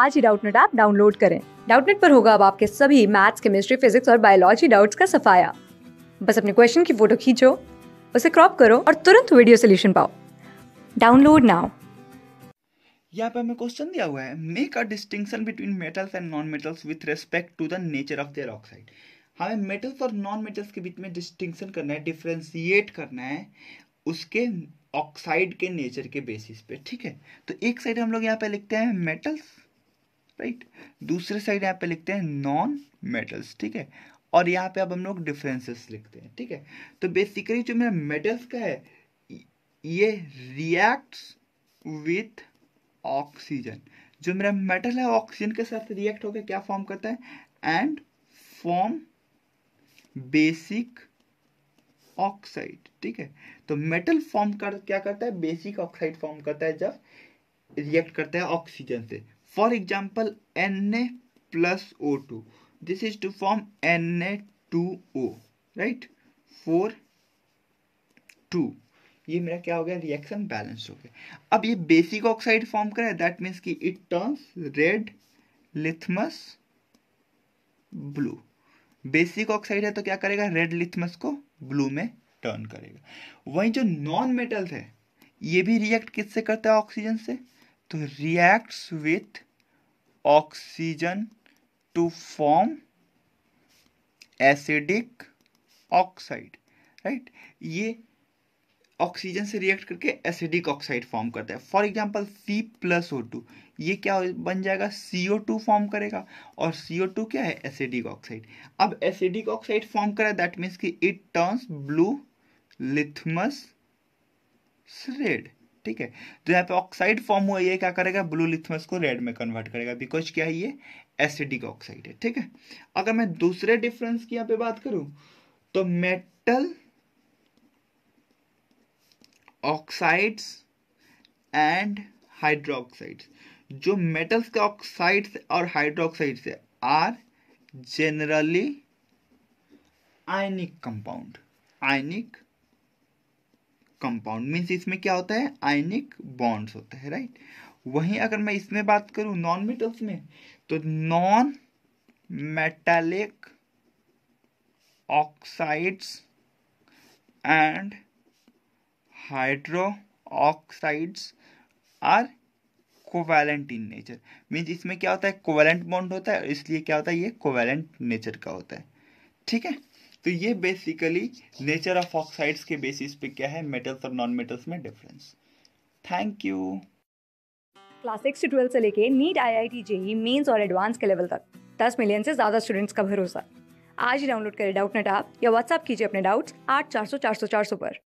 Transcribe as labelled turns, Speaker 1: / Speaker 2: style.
Speaker 1: आज ही Doubtnut app download करें डाउटनेट पर होगा अब आपके सभी मैथ्स केमिस्ट्री फिजिक्स और बायोलॉजी डाउट्स का सफाया बस अपने क्वेश्चन की फोटो खींचो उसे क्रॉप करो और तुरंत वीडियो सोल्यूशन पाओ डाउनलोड नाउ
Speaker 2: यहाँ पे हमें क्वेश्चन दिया हुआ है make a distinction between metals and non metals with respect to the nature of their oxide हमें मेटल्स और नॉन मेटल्स के बीच में डिस्टिंक्शन करना है डिफ्रेंशिएट करना है उसके ऑक्साइड के नेचर के बेसिस पे ठीक है तो एक साइड हम लोग यहाँ पे लिखते हैं मेटल्स राइट दूसरे साइड यहाँ पे लिखते हैं नॉन मेटल्स ठीक है और यहाँ पे अब हम लोग डिफरेंसेस लिखते हैं ठीक है तो बेसिकली जो मेरा मेटल्स का है ये रिएक्ट्स विथ ऑक्सीजन जो मेरा मेटल है ऑक्सीजन के साथ रिएक्ट होकर क्या फॉर्म करता है एंड फॉर्म बेसिक ऑक्साइड ठीक है तो मेटल फॉर्म कर क्या करता है बेसिक ऑक्साइड फॉर्म करता है जब रिएक्ट करता है ऑक्सीजन से for example N A plus O two form N A two O right four two ये मेरा क्या हो गया रिएक्शन बैलेंस हो गया अब ये बेसिक ऑक्साइड फॉर्म करे दैट मीन्स कि it turns red litmus blue basic oxide है तो क्या करेगा रेड लिथमस को ब्लू में टर्न करेगा वहीं जो नॉन मेटल्स है ये भी रिएक्ट किससे करता है ऑक्सीजन से तो reacts with oxygen to form acidic oxide right ये ऑक्सीजन से रिएक्ट करके एसिडिक ऑक्साइड फॉर्म करता है for example C plus O two ये क्या बन जाएगा सी ओ टू फॉर्म करेगा और सी ओ टू क्या है एसिडिक ऑक्साइड अब एसिडिक ऑक्साइड फॉर्म करा दैट मीन्स कि it turns blue litmus red ठीक है तो यहाँ पे ऑक्साइड फॉर्म हुआ ये क्या करेगा ब्लू लिथमस को रेड में कन्वर्ट करेगा बिकॉज क्या है ये एसिडिक ऑक्साइड है ठीक है अगर मैं दूसरे डिफरेंस की यहाँ पे बात करूं तो मेटल ऑक्साइड्स एंड हाइड्रोक्साइड्स जो मेटल्स के ऑक्साइड्स और हाइड्रोक्साइड्स है are generally ionic compound ionic compound means इसमें क्या होता है आयनिक बॉन्ड्स होता है राइट वहीं अगर मैं इसमें बात करूं नॉन मेटल्स में तो non metallic oxides and hydro oxides are covalent in nature means इसमें क्या होता है कोवैलेंट बॉन्ड होता है इसलिए क्या होता है ये कोवैलेंट नेचर का होता है ठीक है तो ये बेसिकली नेचर ऑफ ऑक्साइड्स के बेसिस पे क्या है मेटल्स और नॉन मेटल्स में difference thank you
Speaker 1: class six to twelfth से लेके NEET I I T JEE Mains और एडवांस के लेवल तक दस मिलियन से ज़्यादा स्टूडेंट्स का भरोसा आज ही डाउनलोड करें डाउट नेट आप या व्हाट्सअप कीजिए अपने डाउट्स आठ चार सौ चार सौ चार सौ पर